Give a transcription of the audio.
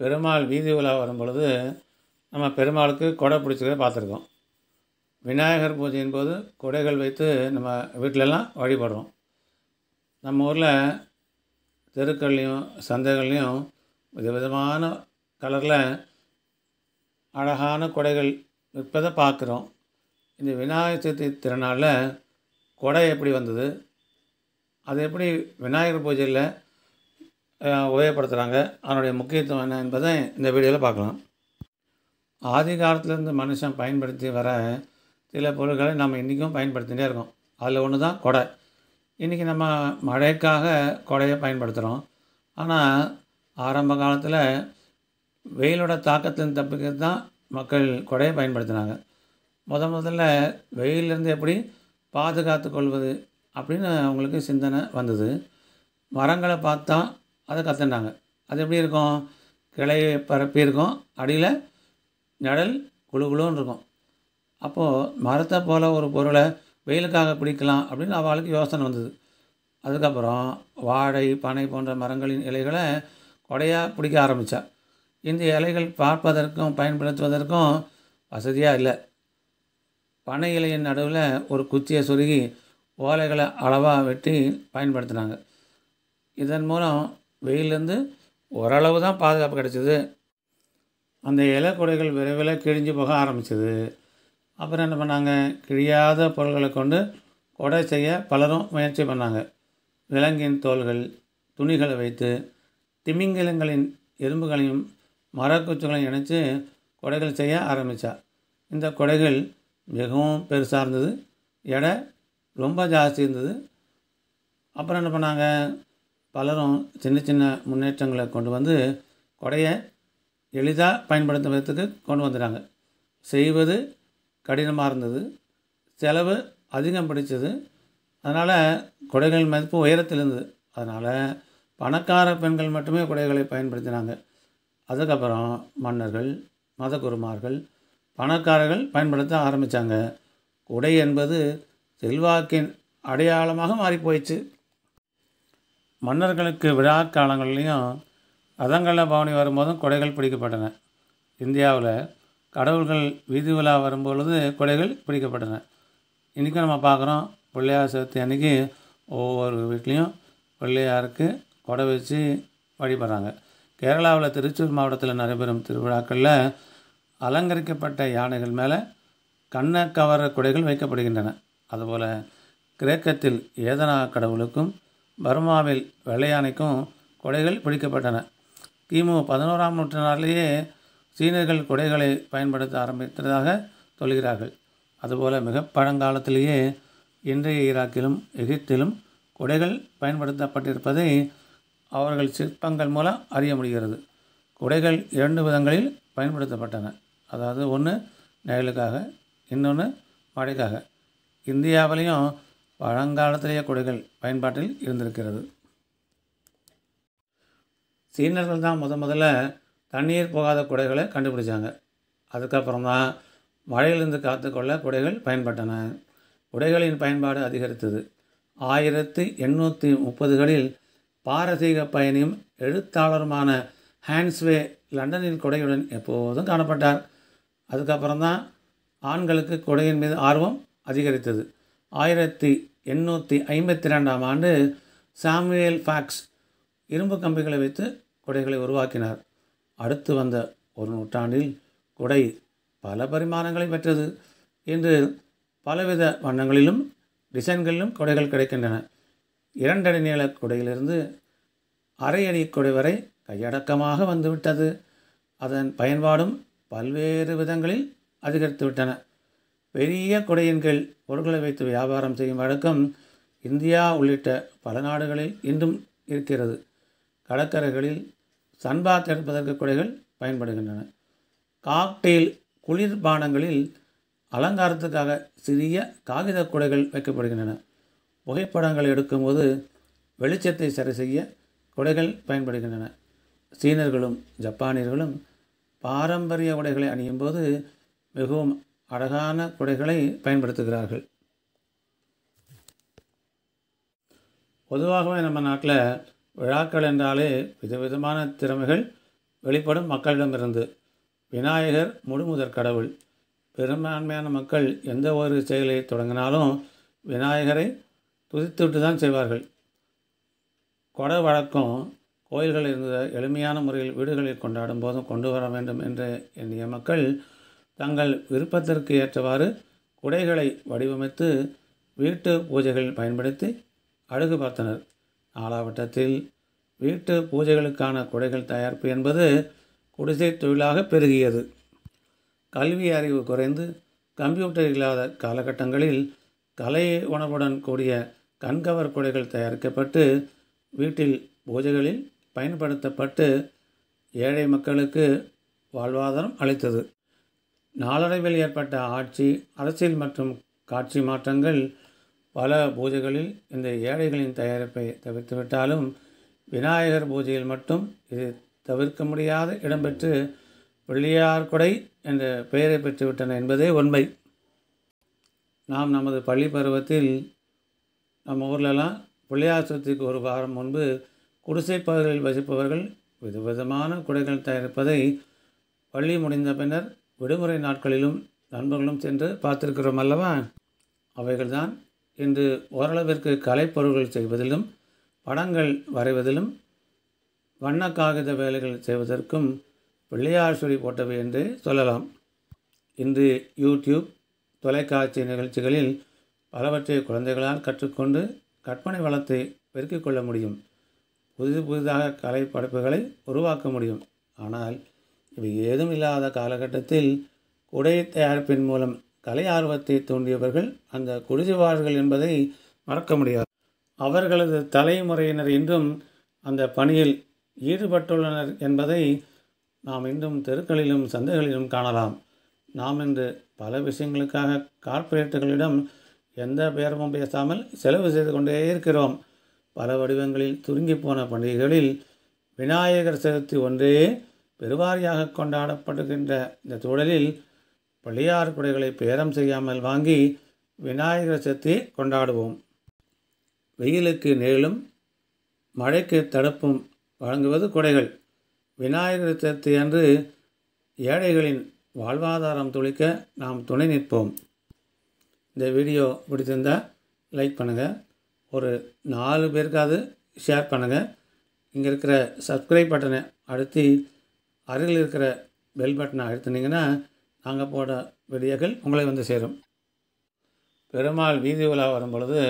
பெருமாள் வீதி உலா வரும்பொழுது நம்ம பெருமாளுக்கு கொடை பிடிச்சிக்கிறத பார்த்துருக்கோம் விநாயகர் பூஜையின் போது கொடைகள் வைத்து நம்ம வீட்டிலெல்லாம் வழிபடுறோம் நம்ம ஊரில் தெருக்கள்லேயும் சந்தைகள்லேயும் விதவிதமான கலரில் அழகான கொடைகள் விற்பதை பார்க்குறோம் இந்த விநாயகர் சதுர்த்தி திருநாளில் கொடை எப்படி வந்தது அது எப்படி விநாயகர் பூஜையில் உபயோகப்படுத்துகிறாங்க அதனுடைய முக்கியத்துவம் என்ன என்பதை இந்த வீடியோவில் பார்க்கலாம் ஆதி காலத்திலேருந்து மனுஷன் பயன்படுத்தி வர சில பொருட்களை நம்ம இன்றைக்கும் பயன்படுத்திகிட்டே இருக்கோம் அதில் ஒன்று தான் கொடை இன்றைக்கி நம்ம மழைக்காக கொடையை பயன்படுத்துகிறோம் ஆனால் ஆரம்ப காலத்தில் வெயிலோட தாக்கத்திலிருந்து தப்பிக்கிறது தான் மக்கள் கொடையை பயன்படுத்தினாங்க முத முதல்ல வெயிலிருந்து எப்படி பாதுகாத்து கொள்வது அப்படின்னு அவங்களுக்கு சிந்தனை வந்தது மரங்களை பார்த்தா அதை கற்றுனாங்க அது எப்படி இருக்கும் கிளை பரப்பி இருக்கும் அடியில் நடல் குழு குழுன்னு இருக்கும் அப்போது மரத்தை போல் ஒரு பொருளை வெயிலுக்காக பிடிக்கலாம் அப்படின்னு அவளுக்கு யோசனை வந்தது அதுக்கப்புறம் வாழை பனை போன்ற மரங்களின் இலைகளை கொடையாக பிடிக்க ஆரம்பித்தா இந்த இலைகள் பார்ப்பதற்கும் பயன்படுத்துவதற்கும் வசதியாக இல்லை பனை இலையின் நடுவில் ஒரு குச்சியை சொருகி ஓலைகளை அளவாக வெட்டி பயன்படுத்தினாங்க இதன் மூலம் வெயிலேருந்து ஓரளவு தான் பாதுகாப்பு கிடச்சிது அந்த இலை குடைகள் விரைவில் கிழிஞ்சு போக ஆரம்பிச்சிது அப்புறம் என்ன பண்ணாங்க கிழியாத பொருள்களை கொண்டு கொடை செய்ய பலரும் முயற்சி பண்ணாங்க விலங்கின் தோள்கள் துணிகளை வைத்து திமிங்கிலங்களின் எறும்புகளையும் மரக்குச்சிகளையும் இணைத்து கொடைகள் செய்ய ஆரம்பித்தா இந்த கொடைகள் மிகவும் பெருசாக இருந்தது எடை ரொம்ப ஜாஸ்தி இருந்தது அப்புறம் என்ன பண்ணாங்க பலரும் சின்ன சின்ன முன்னேற்றங்களை கொண்டு வந்து கொடையை எளிதாக பயன்படுத்தும் விதத்துக்கு கொண்டு வந்துடுறாங்க செய்வது கடினமாக இருந்தது செலவு அதிகம் பிடிச்சது அதனால் குடைகள் மதிப்பு உயரத்தில் இருந்தது அதனால் பணக்கார பெண்கள் மட்டுமே குடைகளை பயன்படுத்தினாங்க அதுக்கப்புறம் மன்னர்கள் மதகுருமார்கள் பணக்காரர்கள் பயன்படுத்த ஆரம்பித்தாங்க குடை என்பது செல்வாக்கின் அடையாளமாக மாறிப்போயிடுச்சு மன்னர்களுக்கு விழா காலங்கள்லேயும் ரதங்களில் பவனி வரும்போதும் கொடைகள் பிடிக்கப்பட்டன இந்தியாவில் கடவுள்கள் வீதி விழா வரும்பொழுது கொடைகள் பிடிக்கப்பட்டன இன்றைக்கி நம்ம பார்க்குறோம் பிள்ளையார் சதுர்த்தி அன்றைக்கி ஒவ்வொரு வீட்லேயும் பிள்ளையாருக்கு கொடை வச்சு வழிபடுறாங்க கேரளாவில் திருச்சூர் மாவட்டத்தில் நடைபெறும் திருவிழாக்களில் அலங்கரிக்கப்பட்ட யானைகள் மேலே கண்ணை கவர குடைகள் வைக்கப்படுகின்றன அதுபோல் கிரேக்கத்தில் ஏதனா கடவுளுக்கும் பர்மாவில் வெள்ளையானைக்கும் கொடைகள் பிடிக்கப்பட்டன கிமு பதினோராம் நூற்றாண்டிலேயே சீனர்கள் கொடைகளை பயன்படுத்த ஆரம்பித்ததாக சொல்கிறார்கள் அதுபோல் மிக பழங்காலத்திலேயே இன்றைய ஈராக்கிலும் எகிப்திலும் கொடைகள் பயன்படுத்தப்பட்டிருப்பதை அவர்கள் சிற்பங்கள் மூலம் அறிய முடிகிறது கொடைகள் இரண்டு விதங்களில் பயன்படுத்தப்பட்டன அதாவது ஒன்று நெயலுக்காக இன்னொன்று மழைக்காக இந்தியாவிலையும் பழங்காலத்திலேயே கொடைகள் பயன்பாட்டில் இருந்திருக்கிறது சீனர்கள் தான் முத முதல்ல தண்ணீர் போகாத குடைகளை கண்டுபிடிச்சாங்க அதுக்கப்புறம் தான் மழையிலிருந்து காத்துக்கொள்ள குடைகள் பயன்பட்டன குடைகளின் பயன்பாடு அதிகரித்தது ஆயிரத்தி எண்ணூற்றி முப்பதுகளில் பாரசீக பயணியும் எழுத்தாளருமான ஹான்ஸ்வே லண்டனின் குடையுடன் எப்போதும் காணப்பட்டார் அதுக்கப்புறம் தான் ஆண்களுக்கு குடையின் மீது ஆர்வம் அதிகரித்தது ஆயிரத்தி எண்ணூற்றி ஐம்பத்தி ரெண்டாம் ஆண்டு சாமுவேல் ஃபாக்ஸ் இரும்பு கம்பிகளை வைத்து குடைகளை உருவாக்கினார் அடுத்து வந்த ஒரு நூற்றாண்டில் குடை பல பரிமாணங்களை பெற்றது இன்று பலவித வண்ணங்களிலும் டிசைன்களிலும் குடைகள் கிடைக்கின்றன இரண்டடி நீள குடையிலிருந்து அரை அடி குடை வரை கையடக்கமாக வந்துவிட்டது அதன் பயன்பாடும் பல்வேறு விதங்களில் அதிகரித்துவிட்டன பெரிய கொடையின் கீழ் பொருட்களை வைத்து வியாபாரம் செய்யும் வழக்கம் இந்தியா உள்ளிட்ட பல நாடுகளில் இன்றும் இருக்கிறது கடற்கரைகளில் சன்பாத் எடுப்பதற்கு குடைகள் பயன்படுகின்றன காக்டெயில் குளிர்பானங்களில் அலங்காரத்துக்காக சிறிய காகித குடைகள் வைக்கப்படுகின்றன புகைப்படங்கள் எடுக்கும்போது வெளிச்சத்தை சரி செய்ய குடைகள் பயன்படுகின்றன சீனர்களும் ஜப்பானியர்களும் பாரம்பரிய உடைகளை அணியும் போது மிகவும் அழகான குடைகளை பயன்படுத்துகிறார்கள் பொதுவாகவே நம்ம நாட்டில் விழாக்கள் என்றாலே விதவிதமான திறமைகள் வெளிப்படும் மக்களிடமிருந்து விநாயகர் முழுமுதற் கடவுள் பெரும்பான்மையான மக்கள் எந்த ஒரு செயலை தொடங்கினாலும் விநாயகரை துதித்துவிட்டு தான் செய்வார்கள் கொடை வழக்கம் கோயில்கள் இருந்த எளிமையான முறையில் வீடுகளில் கொண்டாடும் போதும் கொண்டு வர வேண்டும் என்று எண்ணிய மக்கள் தங்கள் விருப்பத்திற்கு ஏற்றவாறு குடைகளை வடிவமைத்து வீட்டு பூஜைகளில் பயன்படுத்தி அழகு பார்த்தனர் நாலாவட்டத்தில் வீட்டு பூஜைகளுக்கான குடைகள் தயாரிப்பு என்பது குடிசை தொழிலாக பெருகியது கல்வி அறிவு குறைந்து கம்ப்யூட்டர் இல்லாத காலகட்டங்களில் கலை உணவுடன் கூடிய கண்கவர் குடைகள் தயாரிக்கப்பட்டு வீட்டில் பூஜைகளில் பயன்படுத்தப்பட்டு ஏழை மக்களுக்கு வாழ்வாதாரம் அளித்தது நாளடைவில் ஏற்பட்ட ஆட்சி அரசியல் மற்றும் காட்சி மாற்றங்கள் பல பூஜைகளில் இந்த ஏழைகளின் தயாரிப்பை தவிர்த்துவிட்டாலும் விநாயகர் பூஜையில் மட்டும் இது தவிர்க்க முடியாத இடம்பெற்று பிள்ளையார்குடை என்ற பெயரை பெற்றுவிட்டன என்பதே உண்மை நாம் நமது பள்ளி பருவத்தில் நம்ம ஊர்லெலாம் பிள்ளையார் சதுர்த்திக்கு ஒரு வாரம் முன்பு குடிசை பகுதிகளில் வசிப்பவர்கள் விதவிதமான குடைகள் தயாரிப்பதை பள்ளி முடிந்த பின்னர் விடுமுறை நாட்களிலும் நண்பர்களும் சென்று பார்த்துருக்கிறோம் அல்லவா அவைகள்தான் இன்று ஓரளவிற்கு கலைப்பொருள்கள் செய்வதிலும் படங்கள் வரைவதிலும் வண்ண காகித வேலைகள் செய்வதற்கும் பிள்ளையார் சொல்லி போட்டவை என்று சொல்லலாம் இன்று யூடியூப் தொலைக்காட்சி நிகழ்ச்சிகளில் பலவற்றை குழந்தைகளால் கற்றுக்கொண்டு கற்பனை வளத்தை பெருக்கிக் கொள்ள முடியும் புதிது புதிதாக கலை படைப்புகளை உருவாக்க முடியும் ஆனால் இவை ஏதும் இல்லாத காலகட்டத்தில் குடை தயாரிப்பின் மூலம் கலை ஆர்வத்தை தூண்டியவர்கள் அந்த குடிசைவார்கள் என்பதை மறக்க முடியாது அவர்களது தலைமுறையினர் இன்றும் அந்த பணியில் ஈடுபட்டுள்ளனர் என்பதை நாம் இன்றும் தெருக்களிலும் சந்தைகளிலும் காணலாம் நாம் இன்று பல விஷயங்களுக்காக கார்ப்பரேட்டுகளிடம் எந்த பேரமும் பேசாமல் செலவு செய்து கொண்டே இருக்கிறோம் பல வடிவங்களில் துருங்கி போன பண்டிகைகளில் விநாயகர் சதுர்த்தி ஒன்றே பெருவாரியாக கொண்டாடப்படுகின்ற இந்த சூழலில் பிள்ளையார் குடைகளை பேரம் செய்யாமல் வாங்கி விநாயகர் சக்தி கொண்டாடுவோம் வெயிலுக்கு நிழலும் மழைக்கு தடுப்பும் வழங்குவது குடைகள் விநாயகர் சக்தி அன்று ஏழைகளின் வாழ்வாதாரம் துளிக்க நாம் துணை நிற்போம் இந்த வீடியோ பிடிச்சிருந்தால் லைக் பண்ணுங்கள் ஒரு நாலு பேருக்காவது ஷேர் பண்ணுங்கள் இங்கே இருக்கிற சப்ஸ்கிரைப் பட்டனை அடுத்து அருகில் இருக்கிற பெல் பட்டனை அழுத்தினீங்கன்னா நாங்கள் போட வீடியோக்கள் உங்களை வந்து சேரும் பெருமாள் வீதி உலா வரும் பொழுது